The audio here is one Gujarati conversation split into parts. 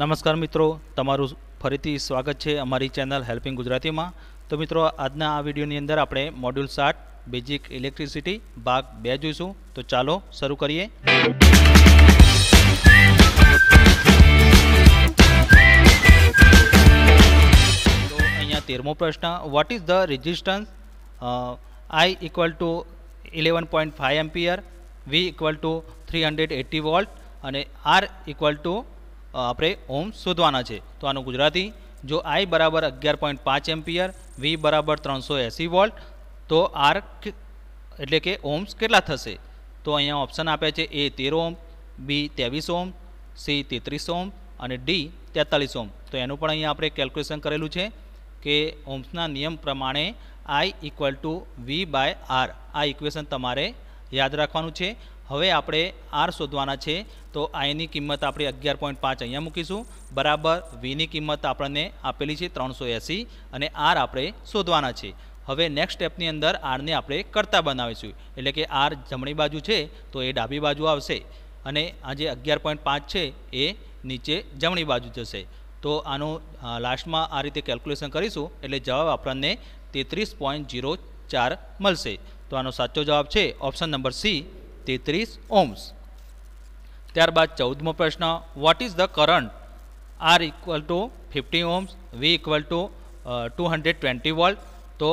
નમસ્કાર મિત્રો તમારું ફરીથી સ્વાગત છે અમારી ચેનલ હેલ્પિંગ ગુજરાતીમાં તો મિત્રો આજના આ વિડીયોની અંદર આપણે મોડ્યુલ સાત બેઝિક ઇલેક્ટ્રિસિટી ભાગ બે જોઈશું તો ચાલો શરૂ કરીએ તો અહીંયા તેરમો પ્રશ્ન what is the resistance I equal to eleven point five ampere V equal to three hundred eighty volt અને આર ઇક્વલ ટુ આપણે ઓમ શોધવાના છે તો આનું ગુજરાતી જો આઈ બરાબર અગિયાર પોઈન્ટ પાંચ એમ્પિયર વી બરાબર ત્રણસો એંસી વોલ્ટ તો આર એટલે કે ઓમ્સ કેટલા થશે તો અહીંયા ઓપ્શન આપ્યા છે એ તેર ઓમ બી ત્રેવીસ ઓમ સી તેત્રીસ ઓમ અને ડી તેતાલીસ ઓમ તો એનું પણ અહીંયા આપણે કેલ્ક્યુલેશન કરેલું છે કે ઓમ્સના નિયમ પ્રમાણે I equal to V by R આ ઇક્વેશન તમારે યાદ રાખવાનું છે હવે આપણે આર શોધવાના છે તો આઈની કિંમત આપણે અગિયાર પોઈન્ટ પાંચ અહીંયા મૂકીશું બરાબર વીની કિંમત આપણને આપેલી છે ત્રણસો એંસી અને આર આપણે શોધવાના છે હવે નેક્સ્ટ સ્ટેપની અંદર આરને આપણે કરતા બનાવીશું એટલે કે આર જમણી બાજુ છે તો એ ડાબી બાજુ આવશે અને આ જે અગિયાર પોઈન્ટ પાંચ છે એ નીચે જમણી બાજુ જશે તો આનું લાસ્ટમાં આ રીતે કેલ્ક્યુલેશન કરીશું એટલે જવાબ આપણને તેત્રીસ પોઈન્ટ જીરો ચાર મળશે તો આનો સાચો જવાબ છે ઓપ્શન નંબર સી તેત્રીસ ઓમ્સ ત્યારબાદ ચૌદમો પ્રશ્ન what is the current R equal to fifty ohms V equal to two hundred twenty volt તો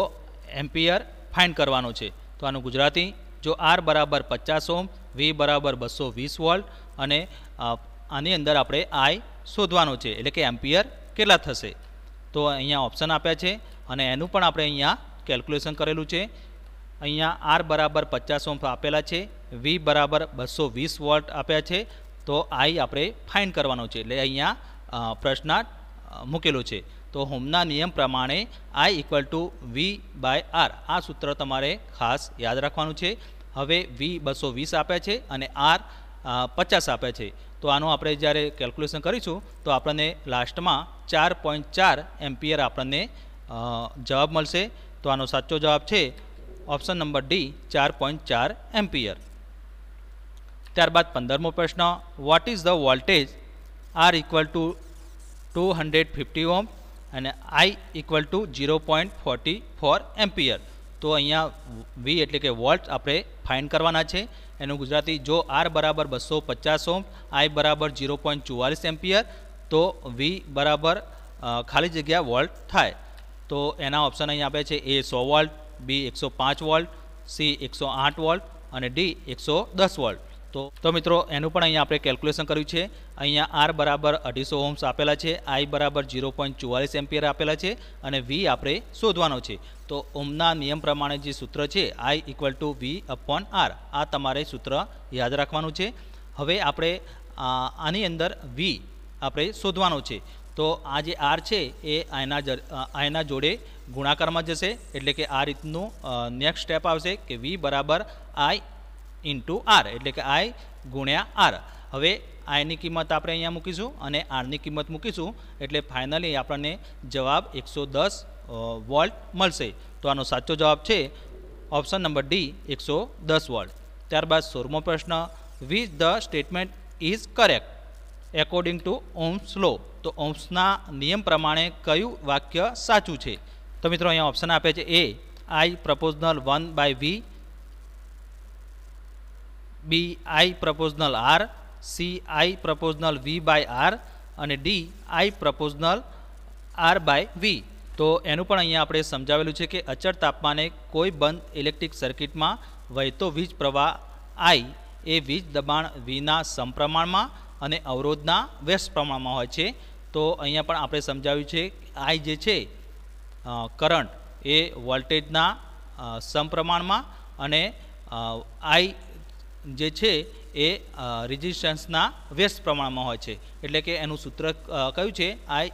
એમ્પિયર ફાઇન કરવાનો છે તો આનું ગુજરાતી જો આર બરાબર પચાસ ઓમ વી બરાબર બસો વીસ વોલ્ટ અને આની અંદર આપણે આઈ શોધવાનો છે એટલે કે એમ્પિયર કેટલા થશે તો અહીંયા ઓપ્શન આપ્યા છે અને એનું પણ આપણે અહીંયા કેલ્ક્યુલેશન કરેલું છે અહીંયા આર બરાબર પચાસ ઓમ્સ આપેલા છે વી બરાબર બસો વીસ વોલ્ટ આપ્યા છે તો આઈ આપણે ફાઇન કરવાનો છે એટલે અહીંયા પ્રશ્નાર્થ મૂકેલો છે તો હોમના નિયમ પ્રમાણે I equal to V by R આ સૂત્ર તમારે ખાસ યાદ રાખવાનું છે હવે વી બસો વીસ આપ્યા છે અને આર પચાસ આપ્યા છે તો આનું આપણે જ્યારે કેલ્ક્યુલેશન કરીશું તો આપણને લાસ્ટમાં ચાર પોઈન્ટ ચાર એમ્પિયર આપણને જવાબ મળશે તો આનો સાચો જવાબ છે ઓપ્શન નંબર ડી ચાર પોઈન્ટ ચાર એમ્પિયર ત્યારબાદ પંદરમો પ્રશ્ન what is the voltage R equal to two hundred fifty ohm અને I equal to zero point forty four ampere તો અહીંયા વી એટલે કે વોલ્ટ આપણે ફાઇન્ડ કરવાના છે એનું ગુજરાતી જો આર બરાબર બસો પચાસ ઓમ આઈ બરાબર ઝીરો પોઈન્ટ ચુવાલીસ એમ્પિયર તો વી બરાબર ખાલી જગ્યા વોલ્ટ થાય તો એના ઓપ્શન અહીં આપે છે એ સો વોલ્ટ બી એકસો પાંચ વોલ્ટ સી એકસો આઠ વોલ્ટ અને ડી એકસો દસ વોલ્ટ તો તો મિત્રો એનું પણ અહીંયા આપણે કેલ્ક્યુલેશન કર્યું છે અહીંયા આર બરાબર અઢીસો હોમ્સ આપેલા છે આઈ બરાબર ઝીરો પોઈન્ટ ચુવાલીસ એમ્પિયર આપેલા છે અને વી આપણે શોધવાનો છે તો ઓમના નિયમ પ્રમાણે જે સૂત્ર છે I equal to V upon R આ તમારે સૂત્ર યાદ રાખવાનું છે હવે આપણે આની અંદર વી આપણે શોધવાનો છે તો આ જે આર છે એ આના આના જોડે ગુણાકારમાં જશે એટલે કે આ રીતનું નેક્સ્ટ સ્ટેપ આવશે કે વી બરાબર આઈ ઇન્ટુ આર એટલે કે આઈ ગુણ્યા આર હવે આઈની કિંમત આપણે અહીંયા મૂકીશું અને આરની કિંમત મૂકીશું એટલે ફાઇનલી આપણને જવાબ એકસો દસ વોલ્ટ મળશે તો આનો સાચો જવાબ છે ઓપ્શન નંબર ડી એકસો દસ વોલ્ટ ત્યારબાદ સોરમો પ્રશ્ન which the statement is correct according to Ohm's law તો ઓમ્સના નિયમ પ્રમાણે કયું વાક્ય સાચું છે તો મિત્રો અહીંયા ઓપ્શન આપે છે A I proportional one by V B I proportional R C I proportional V by R અને D I proportional R by V તો એનું પણ અહીંયા આપણે સમજાવેલું છે કે અચળ તાપમાને કોઈ બંધ ઇલેક્ટ્રિક સર્કિટમાં વહેતો વીજ પ્રવાહ આઈ એ વીજ દબાણ વીના સમપ્રમાણમાં અને અવરોધના વ્યસ્ત પ્રમાણમાં હોય છે તો અહીંયા પણ આપણે સમજાવ્યું છે આઈ જે છે કરંટ એ વોલ્ટેજના સમપ્રમાણમાં અને આઈ જે છે એ રેઝિસ્ટન્સના વ્યસ્ત પ્રમાણમાં હોય છે એટલે કે એનું સૂત્ર કયું છે આઈ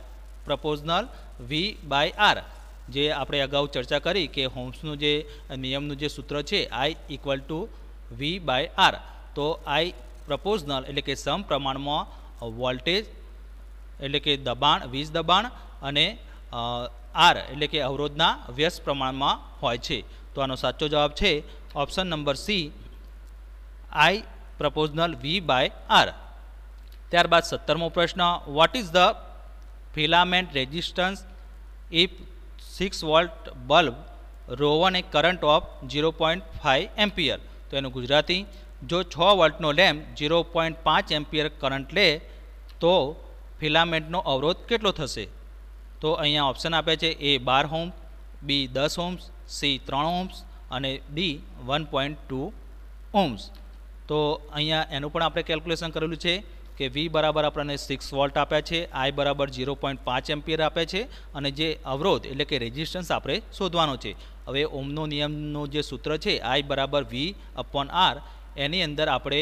પ્રપોઝનલ વી બાય આર જે આપણે અગાઉ ચર્ચા કરી કે હોમ્સનું જે નિયમનું જે સૂત્ર છે I equal to V by R તો આઈ પ્રપોઝનલ એટલે કે સમપ્રમાણમાં વોલ્ટેજ એટલે કે દબાણ વીજ દબાણ અને આર એટલે કે અવરોધના વ્યસ્ત પ્રમાણમાં હોય છે તો આનો સાચો જવાબ છે option number C I proportional V by R ત્યારબાદ સત્તરમો પ્રશ્ન what is the filament resistance if six volt bulb drawn a current of zero point five ampere તો એનું ગુજરાતી જો છ વોલ્ટનો લેમ્પ ઝીરો પોઈન્ટ પાંચ એમ્પિયર કરંટ લે તો ફિલામેન્ટનો અવરોધ કેટલો થશે તો અહીંયા ઓપ્શન આપે છે એ બાર હોમ બી દસ હોમ્સ સી ત્રણ હોમ્સ અને D one point two ohms તો અહીંયા એનું પણ આપણે કેલ્ક્યુલેશન કરેલું છે કે વી બરાબર આપણને સિક્સ વોલ્ટ આપ્યા છે આઈ બરાબર ઝીરો પોઈન્ટ પાંચ એમ્પિયર આપ્યા છે અને જે અવરોધ એટલે કે રેઝિસ્ટન્સ આપણે શોધવાનો છે હવે ઓમનો નિયમનું જે સૂત્ર છે આઈ બરાબર વી અપોન આર એની અંદર આપણે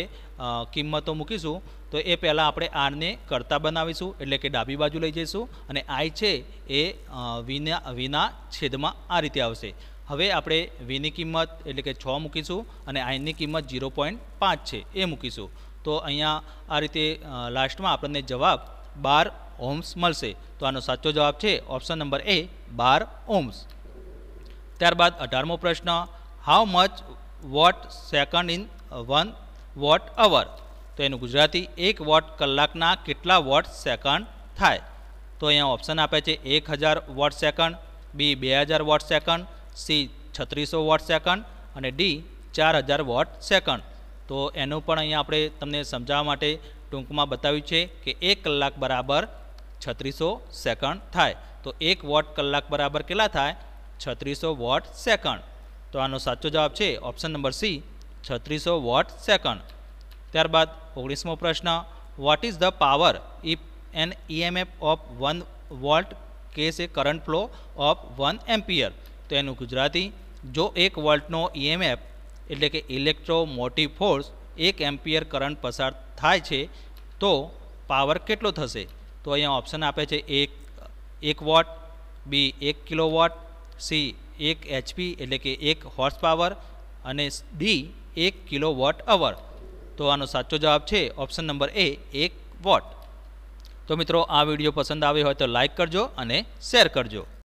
કિંમતો મૂકીશું તો એ પહેલાં આપણે આરને કરતા બનાવીશું એટલે કે ડાબી બાજુ લઈ જઈશું અને આઈ છે એ વિના વિના છેદમાં આ રીતે આવશે હવે આપણે વીની કિંમત એટલે કે છ મૂકીશું અને આઈની કિંમત ઝીરો પોઈન્ટ પાંચ છે એ મૂકીશું તો અહીંયા આ રીતે લાસ્ટમાં આપણને જવાબ બાર ઓમ્સ મળશે તો આનો સાચો જવાબ છે ઓપ્શન નંબર એ બાર ઓમ્સ ત્યારબાદ અઢારમો પ્રશ્ન how much watt second in one watt hour તો એનું ગુજરાતી એક વોટ કલાકના કેટલા વોટ સેકન્ડ થાય તો અહીંયા ઓપ્શન આપે છે એક હજાર વોટ સેકન્ડ બી બે હજાર વોટ સેકન્ડ સી છત્રીસો વોટ સેકન્ડ અને ડી ચાર હજાર વોટ સેકન્ડ તો એનું પણ અહીંયા આપણે તમને સમજાવવા માટે ટૂંકમાં બતાવ્યું છે કે એક કલાક બરાબર છત્રીસો સેકન્ડ થાય તો એક વોટ કલાક બરાબર કેટલા થાય છત્રીસો વોટ સેકન્ડ તો આનો સાચો જવાબ છે ઓપ્શન નંબર સી છત્રીસો વોટ સેકન્ડ ત્યારબાદ ઓગણીસમો પ્રશ્ન what is the power if an EMF of one volt causes a current flow of one ampere તો એનું ગુજરાતી જો એક વોલ્ટનો ઈએમએફ e એટલે કે ઇલેક્ટ્રોમોટિવ ફોર્સ એક એમ્પિયર કરંટ પસાર થાય છે તો પાવર કેટલો થશે તો અહીંયા ઓપ્શન આપે છે એક એક વોટ બી એક કિલો વોટ સી એક એચપી એટલે કે એક હોર્સ પાવર અને ડી એક કિલો વોટ અવર તો આનો સાચો જવાબ છે ઓપ્શન નંબર એ એક વોટ તો મિત્રો આ વિડીયો પસંદ આવ્યો હોય તો લાઇક કરજો અને શેર કરજો